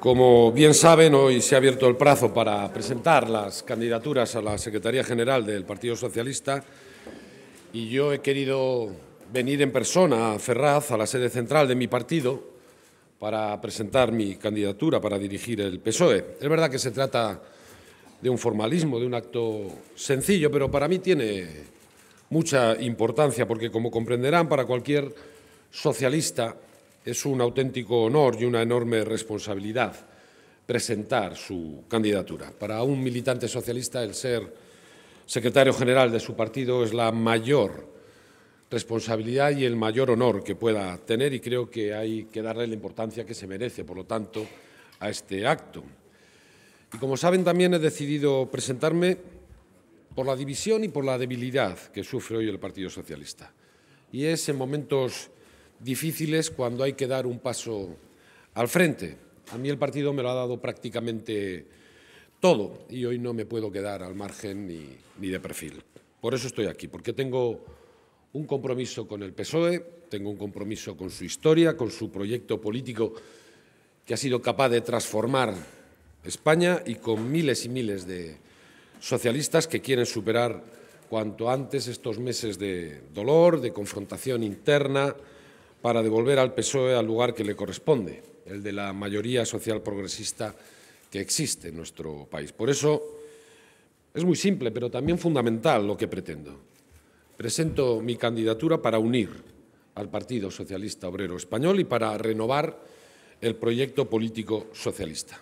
Como bien saben, hoy se ha abierto el plazo para presentar las candidaturas a la Secretaría General del Partido Socialista y yo he querido venir en persona a Ferraz, a la sede central de mi partido, para presentar mi candidatura para dirigir el PSOE. Es verdad que se trata de un formalismo, de un acto sencillo, pero para mí tiene mucha importancia porque, como comprenderán, para cualquier socialista es un auténtico honor y una enorme responsabilidad presentar su candidatura. Para un militante socialista el ser secretario general de su partido es la mayor responsabilidad y el mayor honor que pueda tener y creo que hay que darle la importancia que se merece, por lo tanto, a este acto. Y como saben, también he decidido presentarme por la división y por la debilidad que sufre hoy el Partido Socialista. Y es en momentos difíciles cuando hay que dar un paso al frente. A mí el partido me lo ha dado prácticamente todo y hoy no me puedo quedar al margen ni, de perfil. Por eso estoy aquí, porque tengo un compromiso con el PSOE, tengo un compromiso con su historia, con su proyecto político que ha sido capaz de transformar España y con miles y miles de socialistas que quieren superar cuanto antes estos meses de dolor, de confrontación interna, para devolver al PSOE al lugar que le corresponde, el de la mayoría social progresista que existe en nuestro país. Por eso es muy simple, pero también fundamental lo que pretendo. Presento mi candidatura para unir al Partido Socialista Obrero Español y para renovar el proyecto político socialista.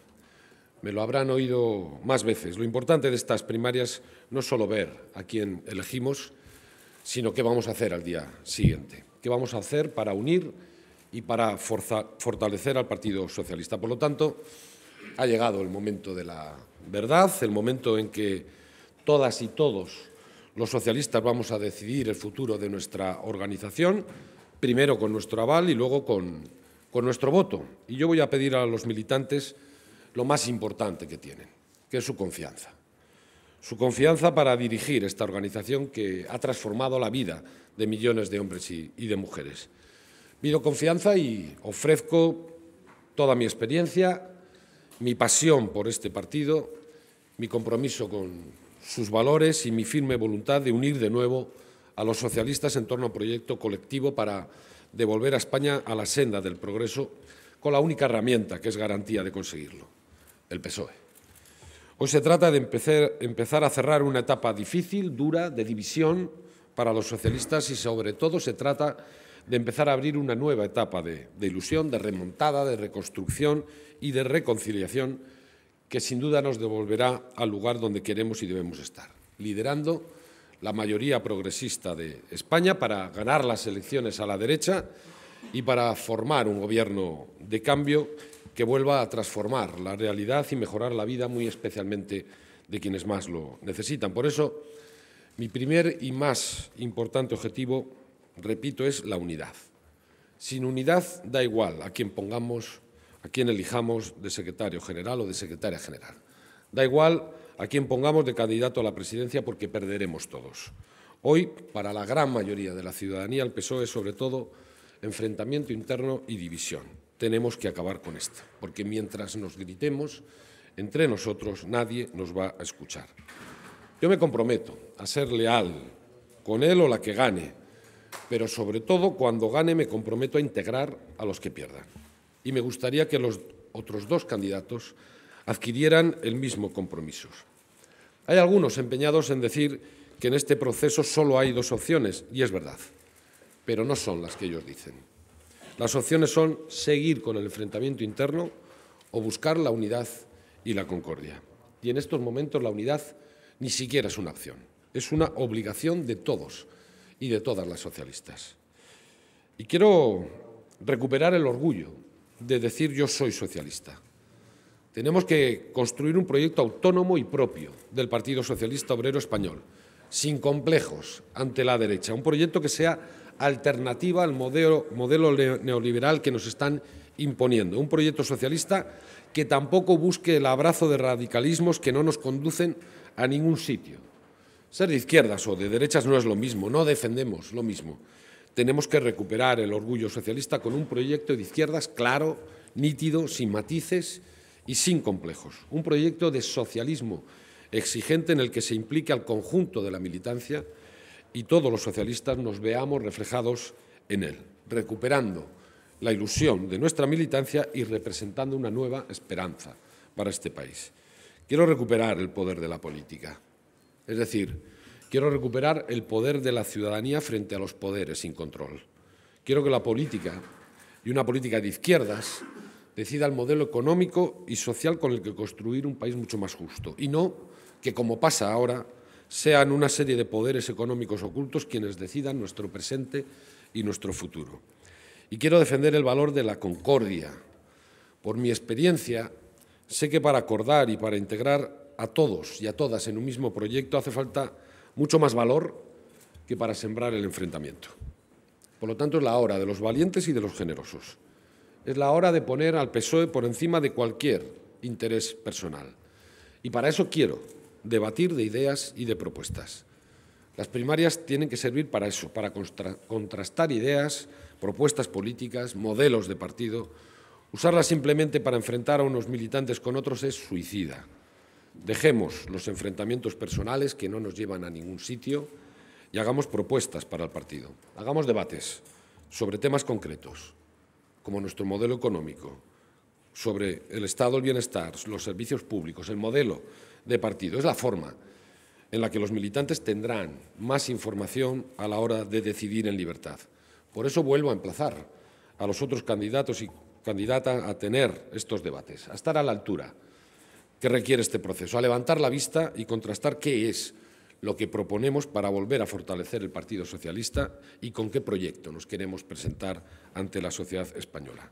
Me lo habrán oído más veces. Lo importante de estas primarias no es solo ver a quién elegimos, sino qué vamos a hacer al día siguiente vamos a hacer para unir y para fortalecer al Partido Socialista. Por lo tanto, ha llegado el momento de la verdad, el momento en que todas y todos los socialistas vamos a decidir el futuro de nuestra organización, primero con nuestro aval y luego con, con nuestro voto. Y yo voy a pedir a los militantes lo más importante que tienen, que es su confianza su confianza para dirigir esta organización que ha transformado la vida de millones de hombres y, de mujeres. Pido confianza y ofrezco toda mi experiencia, mi pasión por este partido, mi compromiso con sus valores y mi firme voluntad de unir de nuevo a los socialistas en torno a un proyecto colectivo para devolver a España a la senda del progreso con la única herramienta que es garantía de conseguirlo, el PSOE. Hoy se trata de empezar, a cerrar una etapa difícil, dura, de división para los socialistas y sobre todo se trata de empezar a abrir una nueva etapa de, ilusión, de remontada, de reconstrucción y de reconciliación que sin duda nos devolverá al lugar donde queremos y debemos estar, liderando la mayoría progresista de España para ganar las elecciones a la derecha y para formar un gobierno de cambio que vuelva a transformar la realidad y mejorar la vida, muy especialmente de quienes más lo necesitan. Por eso, mi primer y más importante objetivo, repito, es la unidad. Sin unidad da igual a quién pongamos, a quién elijamos de secretario general o de secretaria general. Da igual a quién pongamos de candidato a la presidencia porque perderemos todos. Hoy, para la gran mayoría de la ciudadanía, el PSOE es sobre todo enfrentamiento interno y división tenemos que acabar con esto, porque mientras nos gritemos entre nosotros, nadie nos va a escuchar. Yo me comprometo a ser leal con él o la que gane, pero sobre todo cuando gane me comprometo a integrar a los que pierdan. Y me gustaría que los otros dos candidatos adquirieran el mismo compromiso. Hay algunos empeñados en decir que en este proceso solo hay dos opciones, y es verdad, pero no son las que ellos dicen. Las opciones son seguir con el enfrentamiento interno o buscar la unidad y la concordia. Y en estos momentos la unidad ni siquiera es una opción, es una obligación de todos y de todas las socialistas. Y quiero recuperar el orgullo de decir yo soy socialista. Tenemos que construir un proyecto autónomo y propio del Partido Socialista Obrero Español, sin complejos ante la derecha, un proyecto que sea alternativa al modelo, neoliberal que nos están imponiendo. Un proyecto socialista que tampoco busque el abrazo de radicalismos que no nos conducen a ningún sitio. Ser de izquierdas o de derechas no es lo mismo, no defendemos lo mismo. Tenemos que recuperar el orgullo socialista con un proyecto de izquierdas claro, nítido, sin matices y sin complejos. Un proyecto de socialismo exigente en el que se implique al conjunto de la militancia y todos los socialistas nos veamos reflejados en él, recuperando la ilusión de nuestra militancia y representando una nueva esperanza para este país. Quiero recuperar el poder de la política, es decir, quiero recuperar el poder de la ciudadanía frente a los poderes sin control. Quiero que la política y una política de izquierdas decida el modelo económico y social con el que construir un país mucho más justo y no que, como pasa ahora, sean una serie de poderes económicos ocultos quienes decidan nuestro presente y nuestro futuro. Y quiero defender el valor de la concordia. Por mi experiencia, sé que para acordar y para integrar a todos y a todas en un mismo proyecto hace falta mucho más valor que para sembrar el enfrentamiento. Por lo tanto, es la hora de los valientes y de los generosos. Es la hora de poner al PSOE por encima de cualquier interés personal. Y para eso quiero debatir de ideas y de propuestas. Las primarias tienen que servir para eso, para contrastar ideas, propuestas políticas, modelos de partido. Usarlas simplemente para enfrentar a unos militantes con otros es suicida. Dejemos los enfrentamientos personales que no nos llevan a ningún sitio y hagamos propuestas para el partido. Hagamos debates sobre temas concretos, como nuestro modelo económico, sobre el estado del bienestar, los servicios públicos, el modelo de partido. Es la forma en la que los militantes tendrán más información a la hora de decidir en libertad. Por eso vuelvo a emplazar a los otros candidatos y candidatas a tener estos debates, a estar a la altura que requiere este proceso, a levantar la vista y contrastar qué es lo que proponemos para volver a fortalecer el Partido Socialista y con qué proyecto nos queremos presentar ante la sociedad española.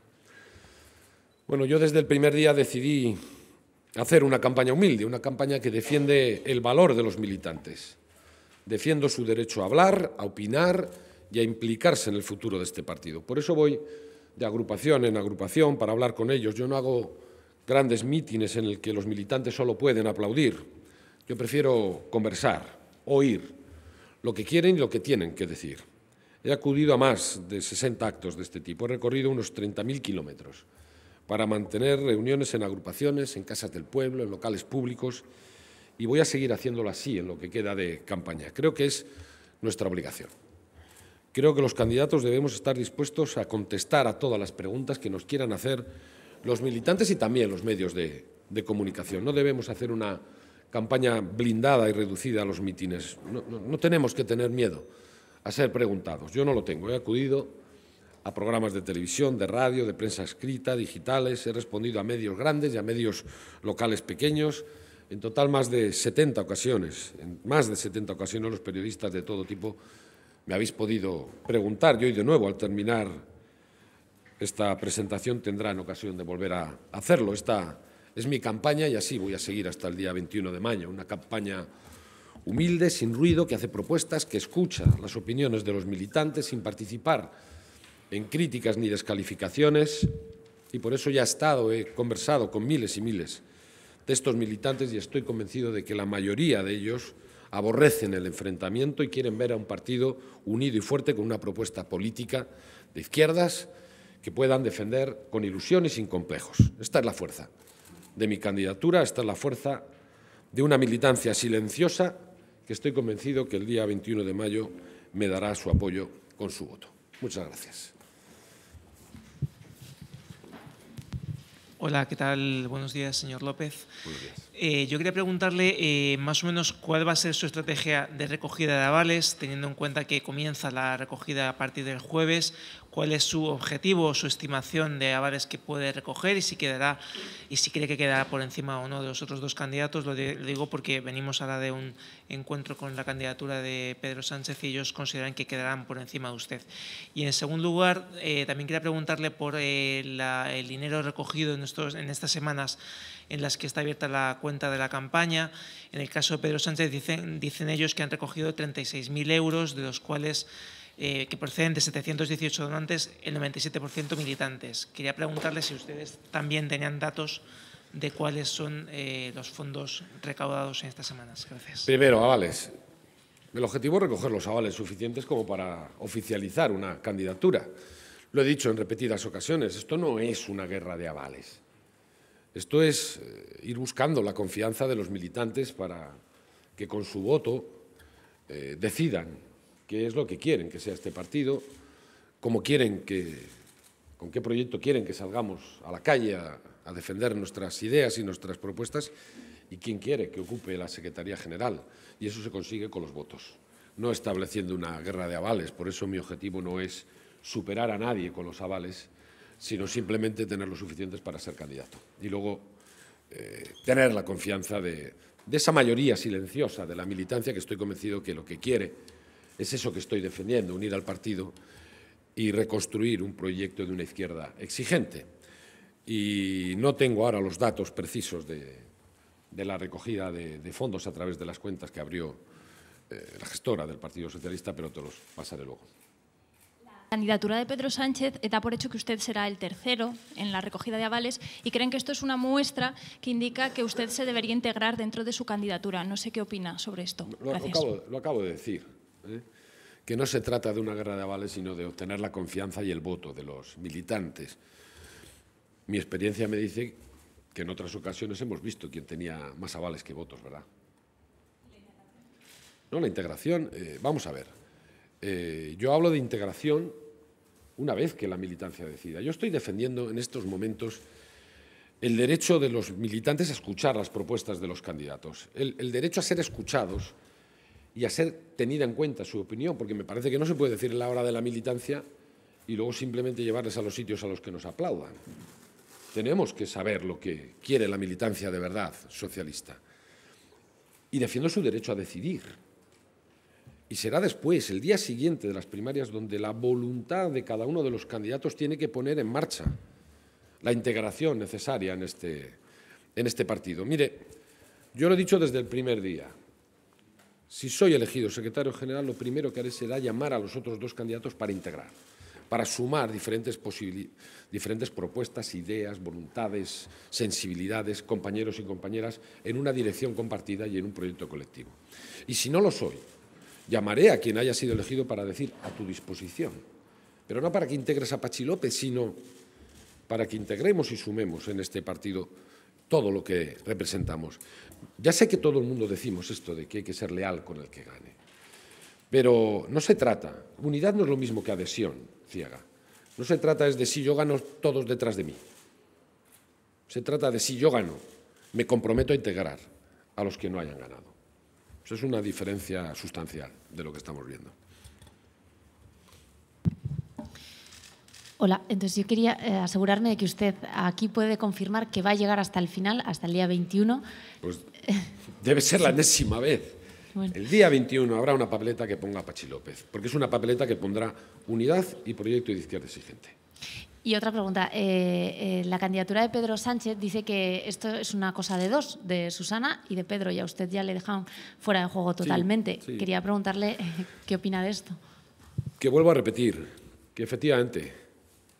Bueno, yo desde el primer día decidí hacer una campaña humilde, una campaña que defiende el valor de los militantes. Defiendo su derecho a hablar, a opinar y a implicarse en el futuro de este partido. Por eso voy de agrupación en agrupación para hablar con ellos. Yo no hago grandes mítines en el que los militantes solo pueden aplaudir. Yo prefiero conversar, oír lo que quieren y lo que tienen que decir. He acudido a más de 60 actos de este tipo. He recorrido unos 30.000 kilómetros para mantener reuniones en agrupaciones, en casas del pueblo, en locales públicos, y voy a seguir haciéndolo así en lo que queda de campaña. Creo que es nuestra obligación. Creo que los candidatos debemos estar dispuestos a contestar a todas las preguntas que nos quieran hacer los militantes y también los medios de, comunicación. No debemos hacer una campaña blindada y reducida a los mítines. No, no tenemos que tener miedo a ser preguntados. Yo no lo tengo. He acudido a programas de televisión, de radio, de prensa escrita, digitales, he respondido a medios grandes y a medios locales pequeños. En total más de 70 ocasiones, en más de 70 ocasiones los periodistas de todo tipo me habéis podido preguntar. Yo hoy de nuevo, al terminar esta presentación, tendrán ocasión de volver a hacerlo. Esta es mi campaña y así voy a seguir hasta el día 21 de mayo. Una campaña humilde, sin ruido, que hace propuestas, que escucha las opiniones de los militantes sin participar en críticas ni descalificaciones y por eso ya he estado, he conversado con miles y miles de estos militantes y estoy convencido de que la mayoría de ellos aborrecen el enfrentamiento y quieren ver a un partido unido y fuerte con una propuesta política de izquierdas que puedan defender con ilusiones y sin complejos. Esta es la fuerza de mi candidatura, esta es la fuerza de una militancia silenciosa que estoy convencido que el día 21 de mayo me dará su apoyo con su voto. Muchas gracias. Hola, ¿qué tal? Buenos días, señor López. Buenos días. Eh, yo quería preguntarle eh, más o menos cuál va a ser su estrategia de recogida de avales, teniendo en cuenta que comienza la recogida a partir del jueves. ¿Cuál es su objetivo o su estimación de avales que puede recoger y si quedará y si cree que quedará por encima o no de los otros dos candidatos? Lo, digo porque venimos ahora de un encuentro con la candidatura de Pedro Sánchez y ellos consideran que quedarán por encima de usted. Y en segundo lugar, eh, también quería preguntarle por el dinero recogido en, estos, en estas semanas en las que está abierta la cuenta cuenta de la campaña. En el caso de Pedro Sánchez dicen, dicen ellos que han recogido 36.000 euros, de los cuales eh, que proceden de 718 donantes, el 97% militantes. Quería preguntarle si ustedes también tenían datos de cuáles son eh, los fondos recaudados en estas semanas. Gracias. Primero, avales. El objetivo es recoger los avales suficientes como para oficializar una candidatura. Lo he dicho en repetidas ocasiones, esto no es una guerra de avales. Esto es eh, ir buscando la confianza de los militantes para que con su voto eh, decidan qué es lo que quieren que sea este partido, quieren que, con qué proyecto quieren que salgamos a la calle a defender nuestras ideas y nuestras propuestas y quién quiere que ocupe la Secretaría General. Y eso se consigue con los votos, no estableciendo una guerra de avales. Por eso mi objetivo no es superar a nadie con los avales, sino simplemente tener lo suficientes para ser candidato. Y luego eh, tener la confianza de, esa mayoría silenciosa, de la militancia, que estoy convencido que lo que quiere es eso que estoy defendiendo, unir al partido y reconstruir un proyecto de una izquierda exigente. Y no tengo ahora los datos precisos de, la recogida de, fondos a través de las cuentas que abrió eh, la gestora del Partido Socialista, pero te los pasaré luego candidatura de Pedro Sánchez da por hecho que usted será el tercero en la recogida de avales y creen que esto es una muestra que indica que usted se debería integrar dentro de su candidatura. No sé qué opina sobre esto. Lo, acabo, de decir, ¿eh? que no se trata de una guerra de avales, sino de obtener la confianza y el voto de los militantes. Mi experiencia me dice que en otras ocasiones hemos visto quién tenía más avales que votos, ¿verdad? No, la integración, eh, vamos a ver. Eh, yo hablo de integración una vez que la militancia decida. Yo estoy defendiendo en estos momentos el derecho de los militantes a escuchar las propuestas de los candidatos, el, el derecho a ser escuchados y a ser tenida en cuenta su opinión, porque me parece que no se puede decir en la hora de la militancia y luego simplemente llevarles a los sitios a los que nos aplaudan. Tenemos que saber lo que quiere la militancia de verdad socialista y defiendo su derecho a decidir. Y será después, el día siguiente de las primarias, donde la voluntad de cada uno de los candidatos tiene que poner en marcha la integración necesaria en este, en este partido. Mire, yo lo he dicho desde el primer día. Si soy elegido secretario general, lo primero que haré será llamar a los otros dos candidatos para integrar, para sumar diferentes, diferentes propuestas, ideas, voluntades, sensibilidades, compañeros y compañeras, en una dirección compartida y en un proyecto colectivo. Y si no lo soy, Llamaré a quien haya sido elegido para decir a tu disposición, pero no para que integres a Pachi López, sino para que integremos y sumemos en este partido todo lo que representamos. Ya sé que todo el mundo decimos esto de que hay que ser leal con el que gane, pero no se trata, unidad no es lo mismo que adhesión ciega, no se trata es de si yo gano todos detrás de mí, se trata de si yo gano, me comprometo a integrar a los que no hayan ganado es una diferencia sustancial de lo que estamos viendo. Hola, entonces yo quería eh, asegurarme de que usted aquí puede confirmar que va a llegar hasta el final, hasta el día 21. Pues debe ser la enésima vez. El día 21 habrá una papeleta que ponga Pachi López, porque es una papeleta que pondrá unidad y proyecto de izquierda exigente. Y otra pregunta. Eh, eh, la candidatura de Pedro Sánchez dice que esto es una cosa de dos, de Susana y de Pedro, y a usted ya le dejaron fuera de juego totalmente. Quería preguntarle qué opina de esto. Que vuelvo a repetir, que efectivamente,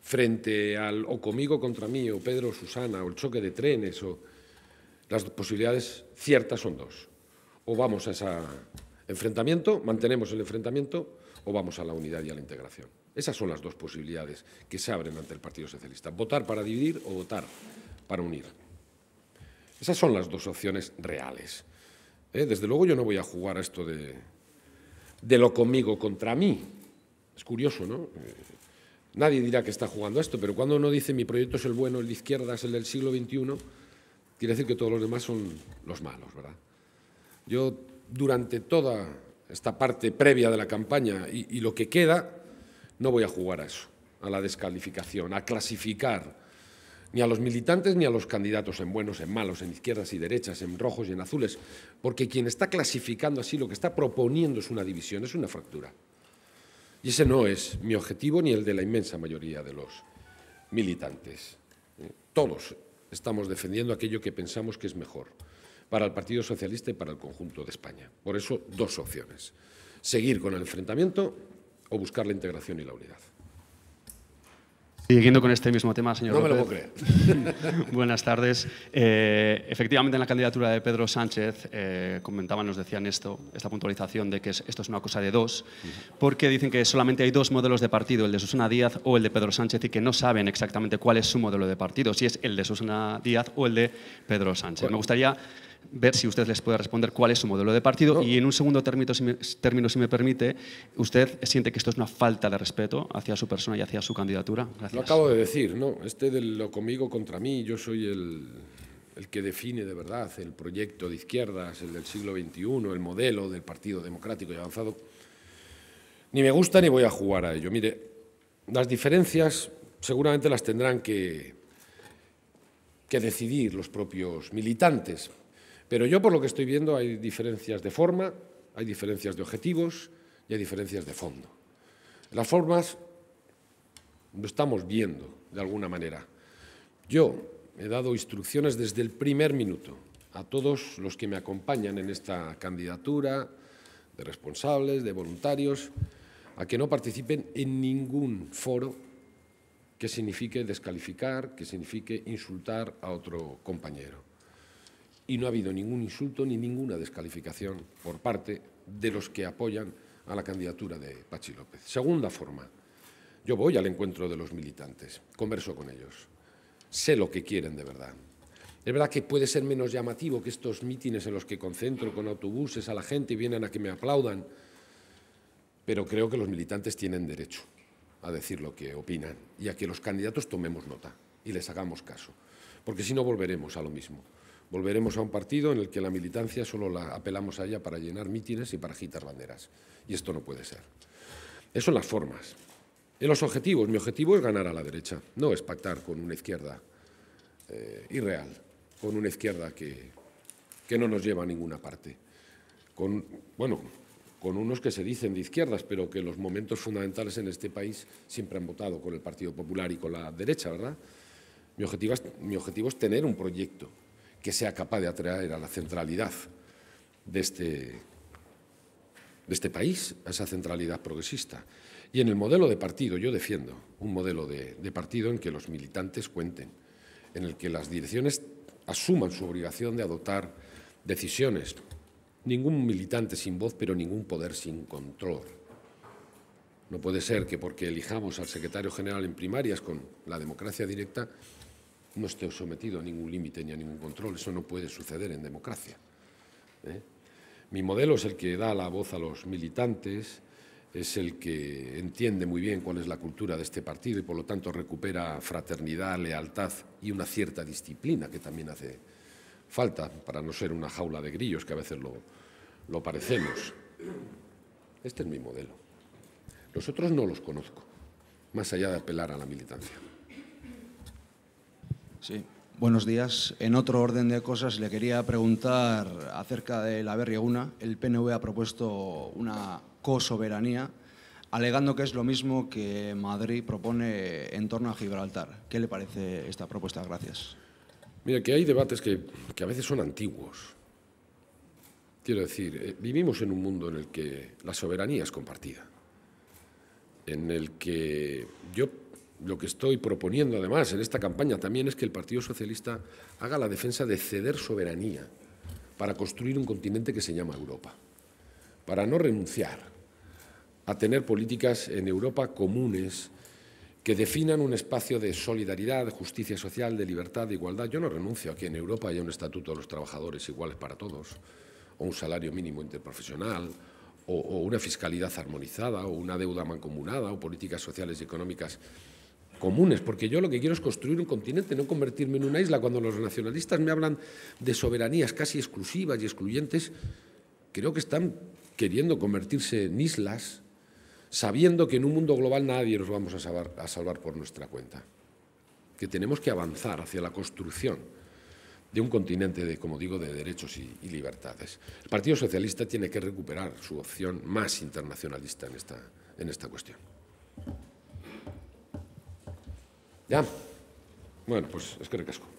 frente al o conmigo contra mí, o Pedro Susana, o el choque de trenes, o las posibilidades ciertas son dos. O vamos a ese enfrentamiento, mantenemos el enfrentamiento, o vamos a la unidad y a la integración. Esas son las dos posibilidades que se abren ante el Partido Socialista, votar para dividir o votar para unir. Esas son las dos opciones reales. ¿Eh? Desde luego yo no voy a jugar a esto de, lo conmigo contra mí. Es curioso, ¿no? Eh, nadie dirá que está jugando a esto, pero cuando uno dice mi proyecto es el bueno, el de izquierda es el del siglo XXI, quiere decir que todos los demás son los malos, ¿verdad? Yo durante toda esta parte previa de la campaña y lo que queda, no voy a jugar a eso, a la descalificación, a clasificar ni a los militantes ni a los candidatos en buenos, en malos, en izquierdas y derechas, en rojos y en azules, porque quien está clasificando así lo que está proponiendo es una división, es una fractura. Y ese no es mi objetivo ni el de la inmensa mayoría de los militantes. ¿eh? Todos estamos defendiendo aquello que pensamos que es mejor para el Partido Socialista y para el conjunto de España. Por eso, dos opciones. Seguir con el enfrentamiento o buscar la integración y la unidad. Siguiendo con este mismo tema, señor. No me lo puedo creer. Buenas tardes. Eh, efectivamente, en la candidatura de Pedro Sánchez eh, comentaban, nos decían esto, esta puntualización de que esto es una cosa de dos, porque dicen que solamente hay dos modelos de partido, el de Susana Díaz o el de Pedro Sánchez, y que no saben exactamente cuál es su modelo de partido, si es el de Susana Díaz o el de Pedro Sánchez. Me gustaría ver si usted les puede responder cuál es su modelo de partido. Y en un segundo término si, me, permite, ¿usted siente que esto es una falta de respeto hacia su persona y hacia su candidatura? Lo acabo de decir, ¿no? Este de lo conmigo contra mí, yo soy el, el que define de verdad el proyecto de izquierdas, el del siglo XXI, el modelo del Partido Democrático y Avanzado. Ni me gusta ni voy a jugar a ello. Mire, las diferencias seguramente las tendrán que, que decidir los propios militantes, pero yo, por lo que estoy viendo, hay diferencias de forma, hay diferencias de objetivos y hay diferencias de fondo. Las formas lo estamos viendo, de alguna manera. Yo he dado instrucciones desde el primer minuto a todos los que me acompañan en esta candidatura, de responsables, de voluntarios, a que no participen en ningún foro que signifique descalificar, que signifique insultar a otro compañero y no ha habido ningún insulto ni ninguna descalificación por parte de los que apoyan a la candidatura de Pachi López. Segunda forma, yo voy al encuentro de los militantes, converso con ellos, sé lo que quieren de verdad. Es verdad que puede ser menos llamativo que estos mítines en los que concentro con autobuses a la gente y vienen a que me aplaudan, pero creo que los militantes tienen derecho a decir lo que opinan y a que los candidatos tomemos nota y les hagamos caso, porque si no volveremos a lo mismo. Volveremos a un partido en el que la militancia solo la apelamos a ella para llenar mítines y para agitar banderas. Y esto no puede ser. Esas son las formas. En los objetivos, mi objetivo es ganar a la derecha, no es pactar con una izquierda eh, irreal, con una izquierda que, que no nos lleva a ninguna parte. Con, bueno, con unos que se dicen de izquierdas, pero que en los momentos fundamentales en este país siempre han votado con el Partido Popular y con la derecha, ¿verdad? Mi objetivo es, mi objetivo es tener un proyecto, que sea capaz de atraer a la centralidad de este, de este país, a esa centralidad progresista. Y en el modelo de partido yo defiendo un modelo de, de partido en que los militantes cuenten, en el que las direcciones asuman su obligación de adoptar decisiones. Ningún militante sin voz, pero ningún poder sin control. No puede ser que porque elijamos al secretario general en primarias con la democracia directa, no esté sometido a ningún límite ni a ningún control. Eso no puede suceder en democracia. ¿eh? Mi modelo es el que da la voz a los militantes, es el que entiende muy bien cuál es la cultura de este partido y por lo tanto recupera fraternidad, lealtad y una cierta disciplina que también hace falta para no ser una jaula de grillos que a veces lo, lo parecemos. Este es mi modelo. Los otros no los conozco, más allá de apelar a la militancia. Sí, buenos días. En otro orden de cosas, le quería preguntar acerca de la Berrieguna. El PNV ha propuesto una cosoberanía, alegando que es lo mismo que Madrid propone en torno a Gibraltar. ¿Qué le parece esta propuesta? Gracias. Mira, que hay debates que, a veces son antiguos. Quiero decir, eh, vivimos en un mundo en el que la soberanía es compartida, en el que yo lo que estoy proponiendo además en esta campaña también es que el Partido Socialista haga la defensa de ceder soberanía para construir un continente que se llama Europa, para no renunciar a tener políticas en Europa comunes que definan un espacio de solidaridad, de justicia social, de libertad, de igualdad. Yo no renuncio a que en Europa haya un estatuto de los trabajadores iguales para todos, o un salario mínimo interprofesional, o, una fiscalidad armonizada, o una deuda mancomunada, o políticas sociales y económicas comunes, porque yo lo que quiero es construir un continente, no convertirme en una isla. Cuando los nacionalistas me hablan de soberanías casi exclusivas y excluyentes, creo que están queriendo convertirse en islas, sabiendo que en un mundo global nadie nos vamos a salvar, a salvar por nuestra cuenta, que tenemos que avanzar hacia la construcción de un continente, de, como digo, de derechos y, libertades. El Partido Socialista tiene que recuperar su opción más internacionalista en esta, en esta cuestión. Ya, Bueno, pues es que recasco.